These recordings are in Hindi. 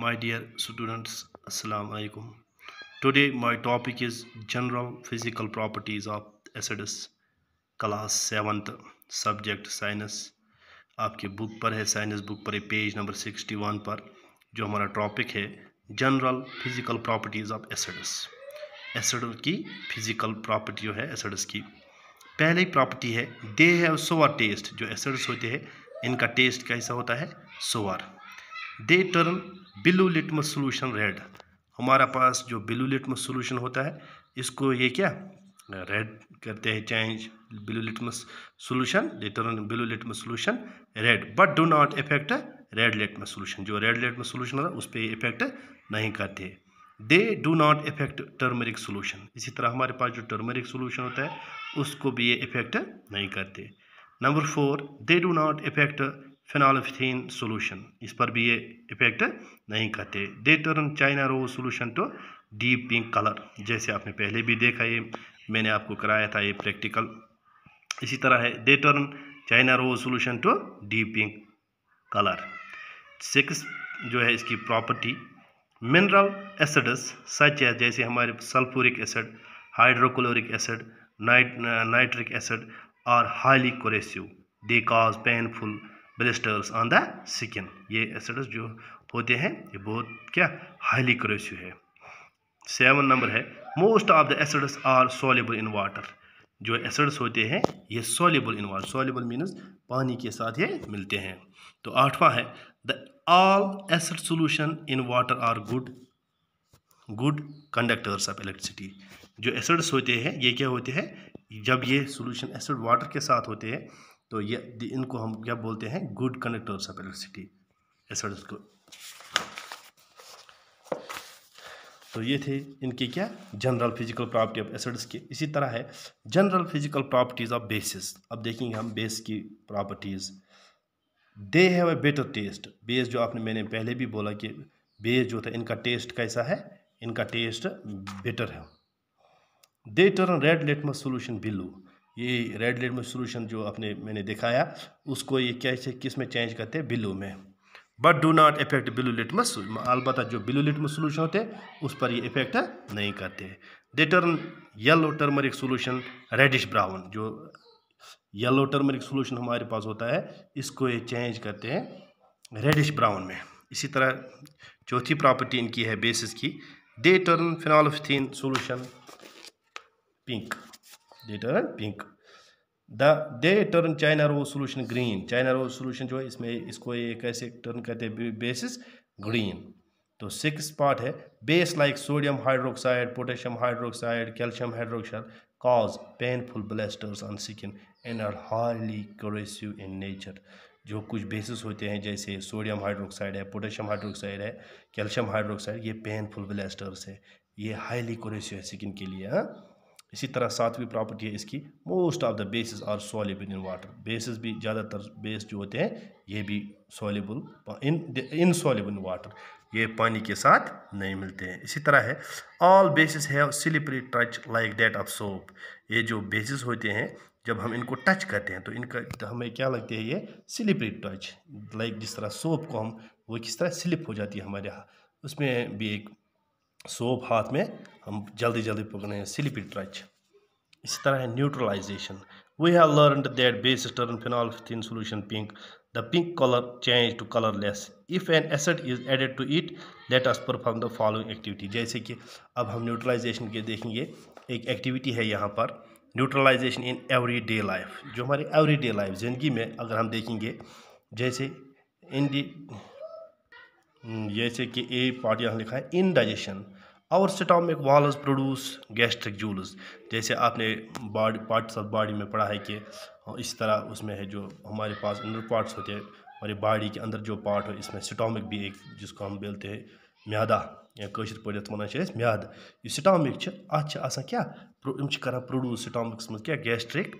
My dear students assalamu alaikum my topic is general physical properties of acids class seventh subject science science आपके बुक पर है साइनस बुक पर है पेज नंबर सिक्सटी वन पर जो हमारा टॉपिक है general physical properties of acids acid की फिजिकल प्रॉपर्टी जो है एसिड्स की पहली प्रॉपर्टी है दे है सोवर टेस्ट जो एसिड्स होते हैं इनका टेस्ट कैसा होता है sour they turn blue litmus solution red हमारा पास जो बिलू लिटमस सोल्यूशन होता है इसको ये क्या रेड करते हैं change blue litmus solution they turn blue litmus solution red but do not affect red litmus solution जो रेड लिटमस सोल्यूशन होता है उस पर इफेक्ट नहीं करते they do not affect turmeric solution इसी तरह हमारे पास जो टर्मरिक सोल्यूशन होता है उसको भी ये इफेक्ट नहीं करते number four they do not affect phenolphthalein solution इस पर भी ये इफेक्ट नहीं करते they turn China rose solution to deep pink colour जैसे आपने पहले भी देखा ये मैंने आपको कराया था ये प्रैक्टिकल इसी तरह है they turn China rose solution to deep pink colour six जो है इसकी प्रॉपर्टी मिनरल एसिड्स सच है जैसे हमारे sulphuric acid hydrochloric acid night nitric acid और highly corrosive they cause painful blisters on the skin ये एसिड्स जो होते हैं ये बहुत क्या हाईली क्रोसिव है सेवन नंबर है most of the acids are soluble in water जो एसिड्स होते हैं ये soluble in water soluble means पानी के साथ ये मिलते हैं तो आठवां है the all acid solution in water are good good conductors of electricity जो एसिड्स होते हैं ये क्या होते हैं जब ये सोल्यूशन एसिड वाटर के साथ होते हैं तो ये इनको हम क्या बोलते हैं गुड कंडक्टर्स ऑफ इलेक्ट्रिसिटी को तो ये थे इनके क्या general physical property of acids के इसी तरह है general physical properties of bases अब देखेंगे हम बेस की properties they have a bitter taste base जो आपने मैंने पहले भी बोला कि बेस जो था इनका टेस्ट कैसा है इनका टेस्ट बेटर है they turn red litmus solution blue ये रेड लेड में सोल्यूशन जो अपने मैंने दिखाया उसको ये कैसे किस में चेंज करते हैं बिलू में but do not affect blue litmus अलबत् जो बिलू में सोल्यूशन होते उस पर ये इफेक्ट नहीं करते they turn yellow turmeric solution reddish brown जो येलो टर्मरिक सोल्यूशन हमारे पास होता है इसको ये चेंज करते हैं रेडिश ब्राउन में इसी तरह चौथी प्रॉपर्टी इनकी है बेसिस की they turn phenolphthalein solution pink they turn pink the they turn China rose solution green China rose solution जो है इसमें इसको एक कैसे टर्न करते हैं बेसिस ग्रीन तो सिक्स पार्ट है base like sodium hydroxide potassium hydroxide calcium hydroxide cause painful blisters on skin and are highly corrosive in nature जो कुछ बेसिस होते हैं जैसे सोडियम हाइड्रोक्साइड है पोटेशियम हाइड्रोक्साइड है कैल्शियम हाइड्रोक्साइड ये पेनफुल ब्लेस्टर्स है ये हाईली क्रोसिव है स्किन के लिए हाँ इसी तरह सातवीं प्रॉपर्टी है इसकी most of the bases are soluble in water bases भी ज़्यादातर बेस जो होते हैं ये भी soluble in in soluble water ये पानी के साथ नहीं मिलते हैं इसी तरह है all bases have slippery touch like that of soap ये जो बेसिस होते हैं जब हम इनको टच करते हैं तो इनका तो हमें क्या लगते हैं ये स्लिपरी टच लाइक जिस तरह सोप को हम वो किस तरह स्लिप हो जाती है हमारे उसमें भी एक सोप हाथ में हम जल्दी जल्दी पकड़े हैं स्लिपी ट्रच इसी तरह है neutralisation we have learn that base turn phenolphthalein solution pink the pink colour change to colourless if an acid is added to it let us perform the following activity जैसे कि अब हम न्यूट्रलाइजेशन के देखेंगे एक एक्टिविटी है यहाँ पर neutralisation in everyday life जो हमारी एवरी डे लाइफ ज़िंदगी में अगर हम देखेंगे जैसे इन दी जैसे हम्म, कि ए पार्ट यहाँ लिखा है indigestion our stomach walls produce gastric जूल्स जैसे आपने बॉडी पार्ट्स ऑफ बॉडी में पढ़ा है कि हाँ, इस तरह उसमें है जो हमारे पास अंदर पार्ट्स होते हैं हमारी बॉडी के अंदर जो पार्ट हो इसमें स्टामिक भी एक जिसको हम बोलते हैं म्यादा या कशिश पढ़ वन म्याद यह स्टामिक अच्छा क्या कर प्रोड्यूस स्टॉमिक्स मज क्या gastric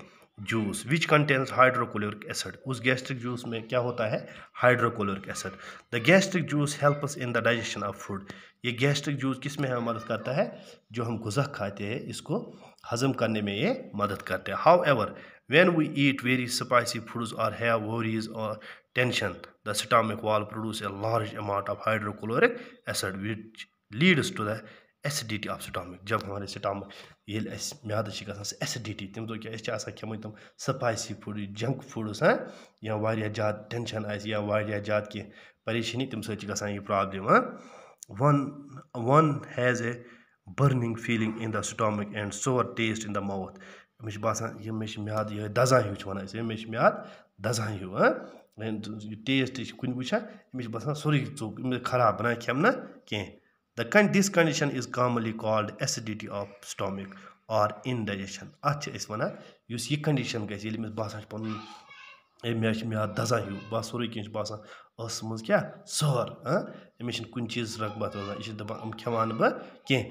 juice which contains hydrochloric acid उस गैस्ट्रिक जूस में क्या होता है hydrochloric acid the gastric juice helps in the digestion of food ये गैस्ट्रिक जूस किस में हमें मदद करता है जो हम गुजा खाते हैं इसको हजम करने में ये मदद करते हैं however when we eat very spicy foods और हैव वरीज और tension the stomach wall produce a large amount of hydrochloric acid which leads to the acidity of stomach جب ہمارے سٕٹامَک ییٚلہِ اَسہِ میادَس چھِ گژھان سُہ ایسِڈِٹی تمہِ دۄہ کیٛاہ أسۍ چھِ آسان کھٮ۪مٕتۍ تِم سٕپایسی فُڈ جنٛک فُڈٕس ہہ یا واریاہ زیادٕ ٹٮ۪نشَن آسہِ یا واریاہ زیادٕ کینٛہہ پریشٲنی تمہِ سۭتۍ چھِ گژھان یہِ پرٛابلِم ہہ one one has a burning feeling in the stomach and sour taste in the mouth مےٚ چھِ باسان یہِ مےٚ چھِ میادٕ یِہوٚے دَزان ہیوٗ چھِ وَنان أسۍ مےٚ چھِ میادٕ دَزان ہیوٗ ہہ یہِ ٹیسٹ چھِ کُنہِ وٕچھان أمِس چھِ باسان سورُے ژوٚک أمِس خراب بہٕ نہ کھٮ۪مہٕ نہ کینٛہہ द कन this condition is commonly called acidity of stomach और इनडाइजेशन अत वन उस यह कंडीशन गई ये बसान पुन मे मे दजान हूँ बह सोरे कह बसान अस मज क्या सोर अमिस हाँ? कुन चीज रगबत रोजान यह दपान खान बह कह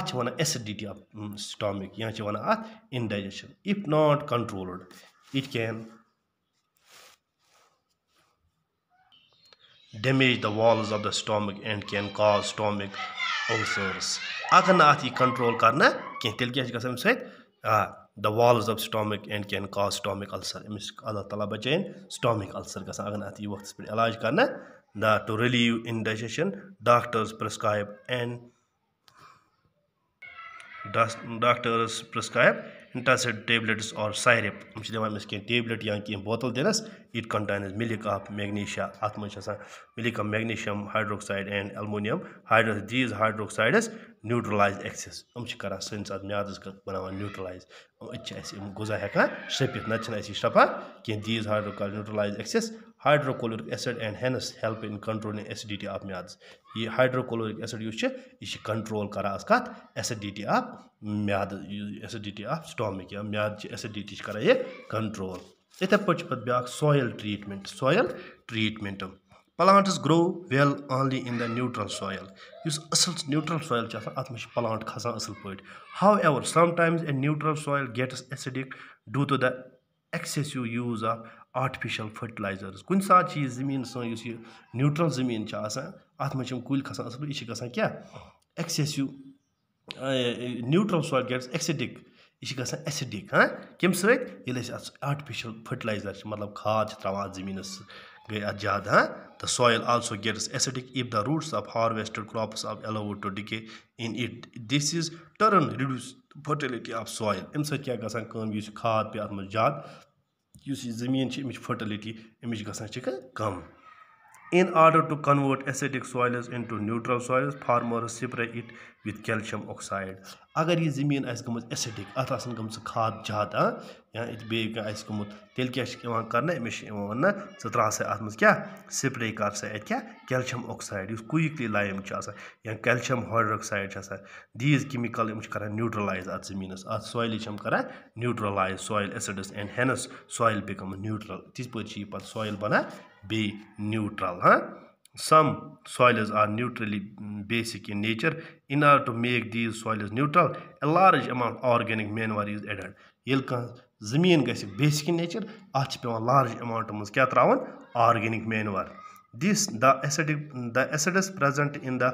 तो वन एसिडिटी ऑफ स्टॉमिक या वन अत indigestion if not controlled it can damage the walls of the stomach and can cause stomach ulcers अगर ना अत यह कंट्रोल करना कह तेल क्या गम the walls of stomach and can cause stomach ulcer अमिस अल्लाह ताला बचन स्टॉमिक अल्सर ग अगर ना अत यह वक्त पे इलाज कर द to relieve indigestion doctors prescribe and doctors prescribe antacid tablets और सायरप हम दिवान कह टेबलेट या कह बोतल दिनस इट कंटेनज मिलिक ऑफ मैगनीशिया अत मजान milk of magnesium hydroxide and aluminium hydro these hydroxides neutralise excess हम कर सस मादस बनान न्यूट्रलाइज गुजा हेकान शपित ना शपा कह दीज हाइड्रोक neutralise excess hydrochloric acid and hence help in controlling acidity of म्याज ये हाइड्रोक्लोरिक एसिड यह यह कंट्रोल करान कत एसिडिटी ऑफ म्याद एसिडिटी ऑफ स्टॉमिक या म्याद एसिडिटी करान यह कंट्रोल इथे पे ब्या soil treatment soil treatment plants grow well only in the neutral soil इस असल न्यूट्रल सॉयल अत मे प्लांट खसान असल पे however sometimes a neutral soil gets acidic due to the excessive use of artificial fertilisers کُنہِ ساتہٕ چھِ یہِ زٔمیٖن سٲنۍ یُس یہِ نیوٗٹرٛل زٔمیٖن چھِ آسان اَتھ منٛز چھِ یِم کُلۍ کھَسان اَصٕل پٲٹھۍ یہِ چھِ گژھان کیٛاہ ایٚکسیسِو نیوٗٹرٛل سۄیِل گیٹٕس ایٚسِڈِک یہِ چھِ گژھان ایٚسِڈِک ہاں کَمہِ سۭتۍ ییٚلہِ أسۍ اَتھ آٹِفِشَل فٔٹلایزَر چھِ مطلب کھاد چھِ ترٛاوان اَتھ زٔمیٖنَس گٔے اَتھ زیادٕ ہاں تہٕ soil also gets acidic if the roots of harvested crops of allowed to decay in it this is turn reduce fertility of soil اَمہِ سۭتۍ کیٛاہ گژھان کٲم یُس کھاد پیٚیہِ اَتھ منٛز زیادٕ یُس یہِ زٔمیٖن چھِ اَمِچ فٔٹِلِٹی اَمِچ گژھان چھِ کَم in order to convert acidic into neutral soils farmers spray it with calcium oxide اگر یہِ زٔمیٖن آسہِ گٔمٕژ ایٚسِڈِک اَتھ آسَن گٔمژٕ کھاد زیادٕ या तेल क्या कर वन ् त्रा सा स्प्रे कर सा अत कैल्शियम ऑक्साइड क्विकली लाइम या कैल्शियम हाइड्रोक्साइड दीज केमिकल कर न्यूट्रलाइज अत जमीन अत सॉइल कर neutralise soil acids and hence soil become neutral तिज पे पे सॉइल बनान बे न्यूट्रल हाँ Some soils are neutrally basic in nature. In order to make these soils neutral, a large amount of is manure ये added. زٔمیٖن گژھِ بیسِک اِن نیچر اَتھ چھِ پیٚوان لارٕج ایٚماونٛٹ منٛز کیٛاہ ترٛاوُن organic manure this the acidic the acids present in the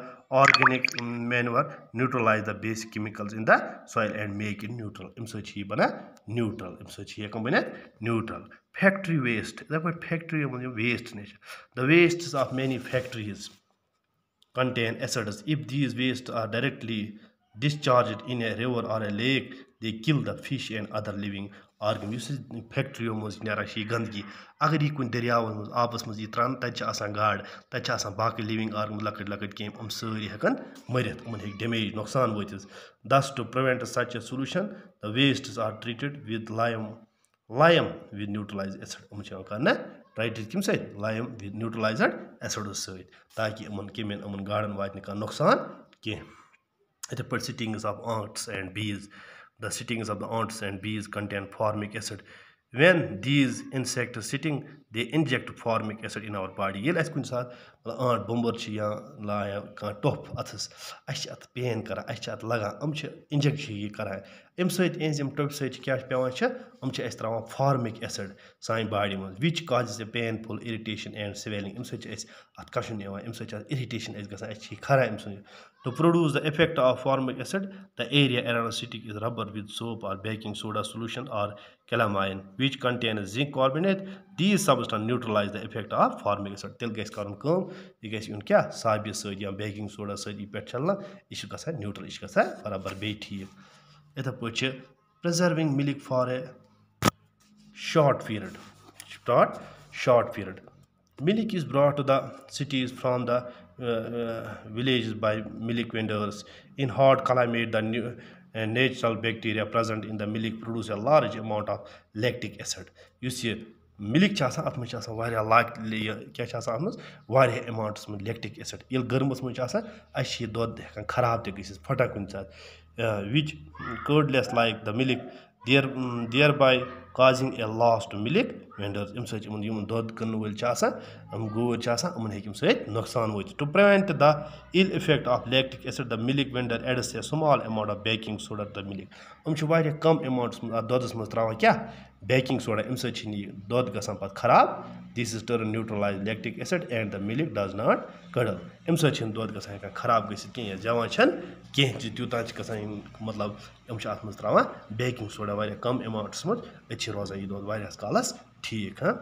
organic manure neutralise the basic chemicals in the soil and make it neutral اَمہِ سۭتۍ چھِ یہِ بَنان نیوٗٹرل اَمہِ سۭتۍ چھِ یہِ ہیٚکان بٔنِتھ نیوٗٹرل فیٚکٹرٛی ویسٹ یِتھَے پٲٹھۍ فیٚکٹرٛیٖیَن منٛز یِم waste nature the wastes of many factories contain acids if these waste are directly discharged in a river or a lake they kill the fish and other living organism یُس فیکٹریو منٛز نیران چھِ یہِ گنٛدگی اگر یہِ کُنہِ دٔریاوَن منٛز آبَس منٛز یہِ ترٛاونہٕ تَتہِ چھِ آسان گاڈٕ تَتہِ چھِ آسان باقٕے لِوِنٛگ آرگم لۄکٕٹۍ لۄکٕٹۍ کیٚمۍ یِم سٲری ہٮ۪کَن مٔرِتھ یِمَن ہیٚکہِ ڈیمیج نۄقصان وٲتِتھ thus to prevent such a solution the wastes are treated with lime lime with neutralise acid یِم چھِ یِوان کَرنہٕ ٹرٛایٹٕڈ کَمہِ سۭتۍ لایِم وِد نیوٗٹرلایزٕڈ اٮ۪سِڈو سۭتۍ تاکہِ یِمَن کیٚمٮ۪ن یِمَن گاڈَن واتہِ نہٕ کانٛہہ نۄقصان کینٛہہ the proceedings of ants and bees. The sittings of the ants and bees contain formic acid. When these insects sitting, they inject formic acid in our body. ये लाइस कुछ مطلب ٲنٛٹ بوٚمبُر چھِ یا لا یا کانٛہہ ٹوٚپھ اَتھَس اَسہِ چھِ اَتھ پین کَران اَسہِ چھِ اَتھ لَگان یِم چھِ اِنجَکشَن یہِ کَران اَمہِ سۭتۍ یِہٕنٛز یِم ٹوٚپہِ سۭتۍ کیٛاہ چھِ پٮ۪وان چھِ یِم چھِ اَسہِ ترٛاوان فارمِک ایسِڈ سانہِ باڈی منٛز which causes a painful irritation and swelling اَمہِ سۭتۍ چھِ أسۍ اَتھ کَشُن یِوان اَمہِ سۭتۍ چھِ اَتھ اِرِٹیشَن اَسہِ گژھان اَسہِ چھِ یہِ کھَران اَمہِ سۭتۍ to produce the effect of formic acid the area around sting is rubbed with soap or baking soda solution or calamine which contains zinc carbonate these substance neutralise the effect of formic acid تیٚلہِ گژھِ کَرُن کٲم یہِ گژھِ یُن کیٛاہ سابہِ سۭتۍ یا بیکِنٛگ سوڈا سۭتۍ یہِ پٮ۪ٹھ چھَلنہٕ یہِ چھُ گژھان نیوٗٹرل یہِ چھُ گژھان برابر بیٚیہِ ٹھیٖک یِتھَے پٲٹھۍ چھِ preserving milk for a short period short short period milk is brought to the cities from the villages by milk vendors in hot climate the natural bacteria present in the milk produce a large amount of lactic acid یُس یہِ مِلِک چھِ آسان اَتھ منٛز چھِ آسان واریاہ لا یہِ کیٛاہ چھِ آسان اَتھ منٛز واریاہ اٮ۪ماونٹَس منٛز لیٚکٹِک اٮ۪سِڈ ییٚلہِ گٔرمَس منٛز چھِ آسان اَسہِ چھِ یہِ دۄد ہٮ۪کان خراب تہِ گٔژھِتھ پھٕٹان کُنہِ ساتہٕ which curdles like the milk there thereby causing a loss to milk vendors im sat imun yum dod kannu wel cha asan am goor cha asan imun hekim sat nuksan wot to prevent the ill effect of lactic acid the milk vendor adds a small amount of baking soda to the milk um chu wari kam amounts dodas mas trawa kya baking soda im sat chini dod gasan pat kharab this is turn neutralize lactic acid and the milk does not curdle im sat chin dod gasan ka kharab gis kin ya jawan chan kin ji tuta ch gasan matlab im chu atmas trawa baking soda wari kam amounts mas چھِ روزان یہِ دۄد واریاہَس کالَس ٹھیٖک ہاں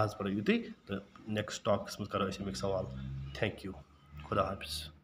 آز پرٛٲیِو تُہۍ تہٕ نٮ۪کٕسٹ ٹاپِکَس منٛز کَرو أسۍ اَمِکۍ سوال تھینٛک یوٗ خدا حافِظ